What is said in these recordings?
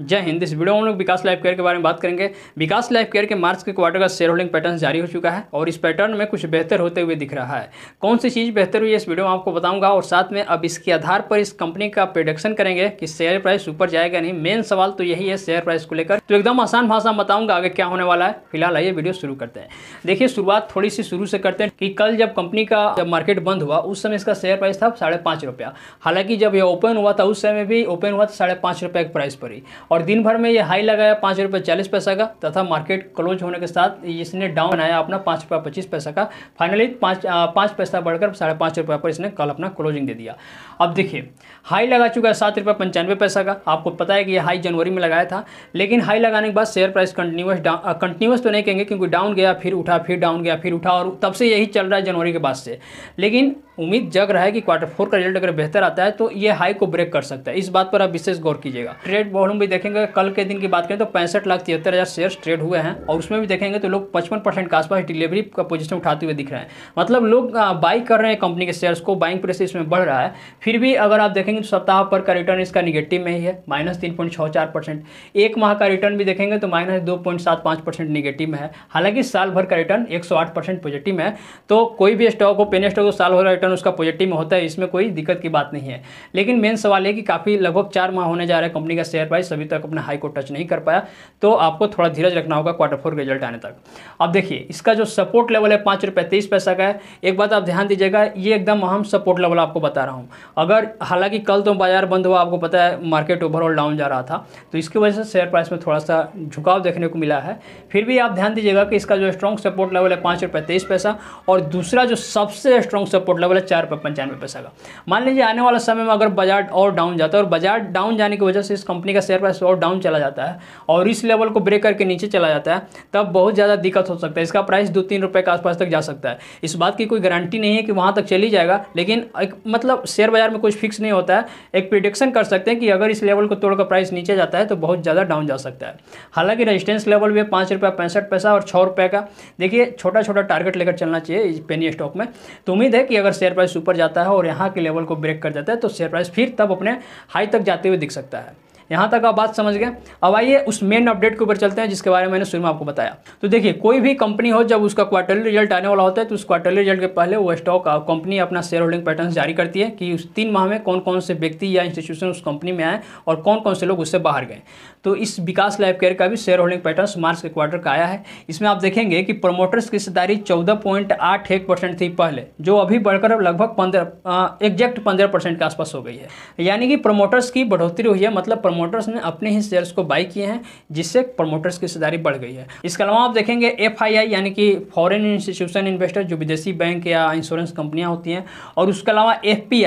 जय हिंद इस वीडियो में हम लोग विकास लाइफ केयर के बारे में बात करेंगे विकास लाइफ केयर के मार्च के क्वार्टर का शेयर होल्डिंग पैटर्न जारी हो चुका है और इस पैटर्न में कुछ बेहतर होते हुए दिख रहा है कौन सी चीज़ बेहतर हुई है इस वीडियो में आपको बताऊंगा और साथ में अब इसके आधार पर इस कंपनी का प्रोडक्शन करेंगे कि शेयर प्राइस ऊपर जाएगा नहीं मेन सवाल तो यही है शेयर प्राइस को लेकर तो एकदम आसान भाषा बताऊंगा आगे क्या होने वाला है फिलहाल आइए वीडियो शुरू करते हैं देखिए शुरुआत थोड़ी सी शुरू से करते हैं कि कल जब कंपनी का जब मार्केट बंद हुआ उस समय इसका शेयर प्राइस था साढ़े रुपया हालांकि जब यह ओपन हुआ था उस समय भी ओपन हुआ था साढ़े रुपया के प्राइस पर ही और दिन भर में ये हाई लगाया पाँच रुपये चालीस पैसा का तथा मार्केट क्लोज होने के साथ इसने डाउन आया अपना पाँच रुपये पच्चीस पैसा का फाइनली पाँच पाँच पैसा बढ़कर साढ़े पाँच रुपये पर इसने कल अपना क्लोजिंग दे दिया अब देखिए हाई लगा चुका है सात रुपये पंचानवे पैसा का आपको पता है कि ये हाई जनवरी में लगाया था लेकिन हाई लगाने के बाद share price continuous down continuous तो नहीं कहेंगे क्योंकि डाउन गया फिर उठा फिर डाउन गया फिर उठा और तब से यही चल रहा है जनवरी के बाद से लेकिन उम्मीद जग रहा है कि क्वार्टर फोर का रिजल्ट अगर बेहतर आता है तो ये हाई को ब्रेक कर सकता है इस बात पर आप विशेष गौर कीजिएगा ट्रेड वॉल्यूम भी देखेंगे कल के दिन की बात करें तो पैंसठ लाख तिहत्तर हज़ार शेयर ट्रेड हुए हैं और उसमें भी देखेंगे तो लोग पचपन परसेंट के आसपास डिलीवरी का पोजिशन उठाते हुए दिख रहे हैं मतलब लोग बाई कर रहे हैं कंपनी के शेयर्स को बाइंग प्रेस इसमें बढ़ रहा है फिर भी अगर आप देखेंगे तो सप्ताह पर का रिटर्न इसका निगेटिव में ही है माइनस तीन पॉइंट छः चार परसेंट एक माह का रिटर्न भी देखेंगे तो माइनस दो पॉइंट सात पाँच परसेंट निगेटिव में है हालांकि साल भर का रिटर्न एक सौ आठ परसेंट पॉजिटिव है तो कोई भी स्टॉक हो पेन स्टॉक हो साल भर रिटर्न उसका पॉजिटिव में होता है इसमें कोई दिक्कत की बात नहीं है लेकिन मेन सवाल है कि काफ़ी लगभग चार माह होने जा रहा है कंपनी का शेयर प्राइस अभी तक अपने हाई को टच नहीं कर पाया तो आपको थोड़ा धीरज रखना होगा क्वार्टर फोर रिजल्ट आने तक अब देखिए इसका जो सपोर्ट लेवल है पाँच रुपये तेईस पैसा का है एक बात आप ध्यान दीजिएगा ये एकदम अहम सपोर्ट लेवल आपको बता रहा हूँ अगर हालांकि कल तो बाजार बंद हुआ आपको पता है मार्केट ओवरऑल डाउन जा रहा था तो इसकी वजह से शेयर प्राइस में थोड़ा सा झुकाव देखने को मिला है फिर भी आप ध्यान दीजिएगा कि इसका जो स्ट्रॉन्ग सपोर्ट लेवल है पाँच रुपये तेईस पैसा और दूसरा जो सबसे स्ट्रॉन्ग सपोर्ट लेवल बोला चार पर पंचानवे पैसा का मान लीजिए आने वाला समय में अगर बाजार और डाउन जाता है और बाजार डाउन जाने की वजह से इस कंपनी का शेयर प्राइस और डाउन चला जाता है और इस लेवल को ब्रेक करके नीचे चला जाता है तब बहुत ज़्यादा दिक्कत हो सकता है इसका प्राइस दो तीन रुपये के आसपास तक जा सकता है इस बात की कोई गारंटी नहीं है कि वहाँ तक चली जाएगा लेकिन एक मतलब शेयर बाजार में कुछ फिक्स नहीं होता है एक प्रिडिक्शन कर सकते हैं कि अगर इस लेवल को तोड़कर प्राइस नीचे जाता है तो बहुत ज़्यादा डाउन जा सकता है हालांकि रेजिस्टेंस लेवल भी पाँच रुपये पैंसठ पैसा और छः रुपये का देखिए छोटा छोटा टारगेट लेकर चलना चाहिए इस पेनी स्टॉक में तो उम्मीद है कि अगर शेयर प्राइस ऊपर जाता है और यहाँ के लेवल को ब्रेक कर जाता है तो शेयर प्राइस फिर तब अपने हाई तक जाते हुए दिख सकता है यहाँ तक आप बात समझ गए अब आइए उस मेन अपडेट के ऊपर चलते हैं जिसके बारे में मैंने शुरू में आपको बताया तो देखिए कोई भी कंपनी हो जब उसका क्वार्टरली रिजल्ट आने वाला होता है तो उस क्वार्टरली रिजल्ट के पहले वो स्टॉक कंपनी अपना शेयर होल्डिंग पैटर्न जारी करती है कि उस तीन माह में कौन कौन से व्यक्ति या इंस्टीट्यूशन उस कंपनी में आए और कौन कौन से लोग उससे बाहर गए तो इस विकास लाइफ केयर का भी शेयर होल्डिंग पैटर्न मार्च के क्वार्टर का आया है इसमें आप देखेंगे कि प्रमोटर्स की हिस्सेदारी चौदह पॉइंट आठ एक परसेंट थी पहले जो अभी बढ़कर लगभग पंद्रह एग्जैक्ट पंद्रह परसेंट के आसपास हो गई है यानी कि प्रमोटर्स की बढ़ोतरी हुई है मतलब प्रमोटर्स ने अपने ही शेयर्स को बाई किए हैं जिससे प्रमोटर्स की हिस्सेदारी बढ़ गई है इसके अलावा आप देखेंगे एफ यानी कि फॉरन इंस्टीट्यूशन इन्वेस्टर जो विदेशी बैंक या इंश्योरेंस कंपनियाँ होती हैं और उसके अलावा एफ पी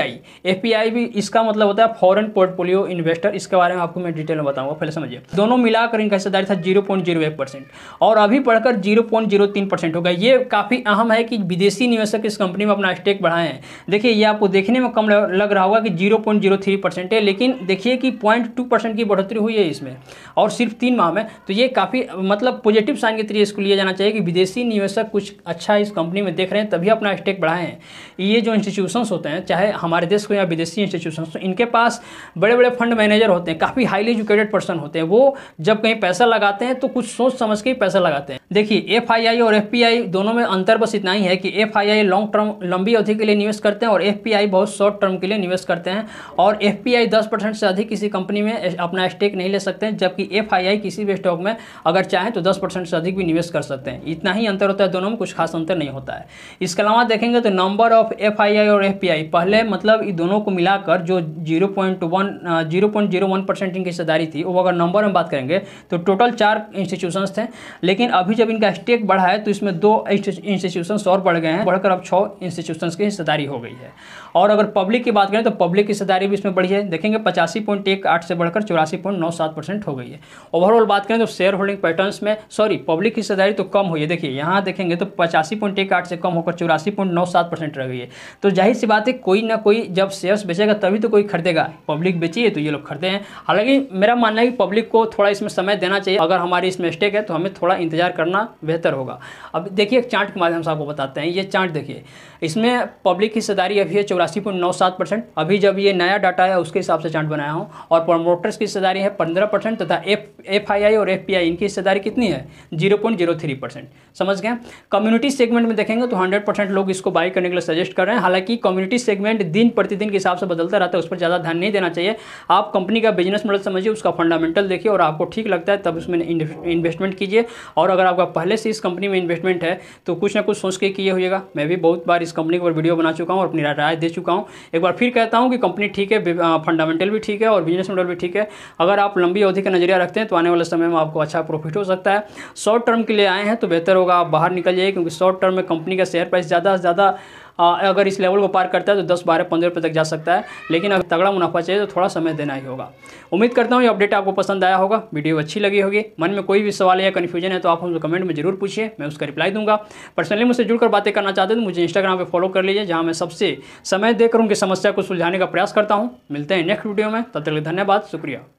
भी इसका मतलब होता है फॉरन पोर्टफोलियो इन्वेस्टर इसके बारे में आपको मैं डिटेल में बताऊंगा पहले समझिए दोनों मिलाकर इनका हिस्सेदारी था जीरो परसेंट और अभी बढ़कर जीरो परसेंट हो गया ये काफ़ी अहम है कि विदेशी निवेशक इस कंपनी में अपना स्टेक बढ़ाए हैं देखिए ये आपको देखने में कम लग रहा होगा कि जीरो परसेंट है लेकिन देखिए कि पॉइंट परसेंट की बढ़ोतरी हुई है इसमें और सिर्फ तीन माह में तो ये काफ़ी मतलब पॉजिटिव साइन के तरीके इसको लिया जाना चाहिए कि विदेशी निवेशक कुछ अच्छा इस कंपनी में देख रहे हैं तभी अपना स्टेक बढ़ाएं ये जो इंस्टीट्यूशंस होते हैं चाहे हमारे देश को या विदेशी इंस्टीट्यूशन तो इनके पास बड़े बड़े फंड मैनेजर होते हैं काफ़ी हाईली एजुकेटेड पर्सन होते हैं वो जब कहीं पैसा लगाते हैं तो कुछ सोच समझ के ही पैसा लगाते हैं देखिए आई और आई दोनों में अंतर बस इतना ही है कि आई लॉन्ग टर्म लंबी अवधि के लिए निवेश करते हैं और आई बहुत शॉर्ट टर्म के लिए निवेश करते हैं और आई दस परसेंट से अधिक किसी कंपनी में अपना स्टेक नहीं ले सकते हैं जबकि आई किसी भी स्टॉक में अगर चाहें तो दस परसेंट से अधिक भी निवेश कर सकते हैं इतना ही अंतर होता है दोनों में कुछ खास अंतर नहीं होता है इसके अलावा देखेंगे तो नंबर ऑफ एफ और एफ पहले मतलब इन दोनों को मिलाकर जो जीरो पॉइंट इनकी हिस्सेदारी थी वो अगर नंबर में बात करेंगे तो टोटल चार इंस्टीट्यूशन थे लेकिन अभी जब इनका स्टेक बढ़ा है तो इसमें दो इंस्टीट्यूशन और बढ़ गए हैं बढ़कर अब छः इंस्टीट्यूशन की हिस्सेदारी हो गई है और अगर पब्लिक की बात करें तो पब्लिक की हिस्सेदारी भी इसमें बढ़ी है देखेंगे पचासी से बढ़कर चौरासी हो गई है ओवरऑल बात करें तो शेयर होल्डिंग पैटर्न में सॉरी पब्लिक की हिस्सेदारी तो कम हुई है देखिए यहाँ देखेंगे तो पचासी से कम होकर चौरासी रह गई है तो जाहिर सी बात है कोई ना कोई जब शेयर्स बेचेगा तभी तो कोई खरीदेगा पब्लिक बेची है तो ये लोग खरीदे हैं हालांकि मेरा मानना है कि पब्लिक को थोड़ा इसमें समय देना चाहिए अगर हमारी इसमें स्टेक है तो हमें थोड़ा इंतजार करना करना बेहतर होगा अब देखिए एक चार्ट के माध्यम से आपको बताते हैं ये चार्ट देखिए इसमें पब्लिक हिस्सेदारी अभी है चौरासी पॉइंट नौ सात परसेंट अभी जब ये नया डाटा है उसके हिसाब से चार्ट बनाया हूँ और प्रमोटर्स की हिस्सेदारी है पंद्रह परसेंट तथा एफ एफ आई आई और एफ पी आई इनकी हिस्सेदारी कितनी है zero point zero three percent समझ गए कम्युनिटी सेगमेंट में देखेंगे तो हंड्रेड परसेंट लोग इसको बाई करने के लिए सजेस्ट कर रहे हैं हालांकि कम्युनिटी सेगमेंट दिन प्रतिदिन के हिसाब से बदलता रहता है उस पर ज़्यादा ध्यान नहीं देना चाहिए आप कंपनी का बिजनेस मॉडल समझिए उसका फंडामेंटल देखिए और आपको ठीक लगता है तब उसमें इन्वेस्टमेंट कीजिए और अगर आप आपका पहले से इस कंपनी में इन्वेस्टमेंट है तो कुछ ना कुछ सोच के किए होगा मैं भी बहुत बार इस कंपनी के ऊपर वीडियो बना चुका हूँ और अपनी राय दे चुका हूँ एक बार फिर कहता हूँ कि कंपनी ठीक है फंडामेंटल भी ठीक है और बिजनेस मॉडल भी ठीक है अगर आप लंबी अवधि का नजरिया रखते हैं तो आने वाले समय में आपको अच्छा प्रॉफिट हो सकता है शॉर्ट टर्म के लिए आए हैं तो बेहतर होगा आप बाहर निकल जाइए क्योंकि शॉर्ट टर्म में कंपनी का शेयर प्राइस ज़्यादा से ज़्यादा अगर इस लेवल को पार करता है तो दस बारह पंद्रह रुपये तक जा सकता है लेकिन अगर तगड़ा मुनाफा चाहिए तो थोड़ा समय देना ही होगा उम्मीद करता हूँ ये अपडेट आपको पसंद आया होगा वीडियो अच्छी लगी होगी मन में कोई भी सवाल या कन्फ्यूजन है तो आप हमसे कमेंट में जरूर पूछिए मैं उसका रिप्लाई दूंगा पर्सनली मुझसे जुड़कर बातें करना चाहते हैं तो मुझे इंस्टाग्राम पर फॉलो कर लीजिए जहाँ मैं सबसे समय देकर उनकी समस्या को सुलझाने का प्रयास करता हूँ मिलते हैं नेक्स्ट वीडियो में तब तक धन्यवाद शुक्रिया